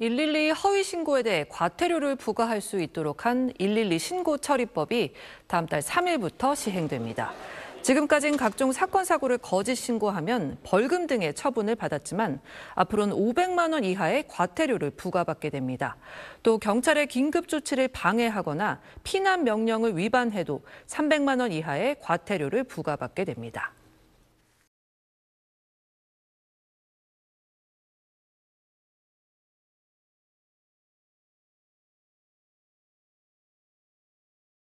112 허위 신고에 대해 과태료를 부과할 수 있도록 한 112 신고 처리법이 다음 달 3일부터 시행됩니다. 지금까지는 각종 사건 사고를 거짓 신고하면 벌금 등의 처분을 받았지만 앞으로는 500만 원 이하의 과태료를 부과받게 됩니다. 또 경찰의 긴급 조치를 방해하거나 피난 명령을 위반해도 300만 원 이하의 과태료를 부과받게 됩니다.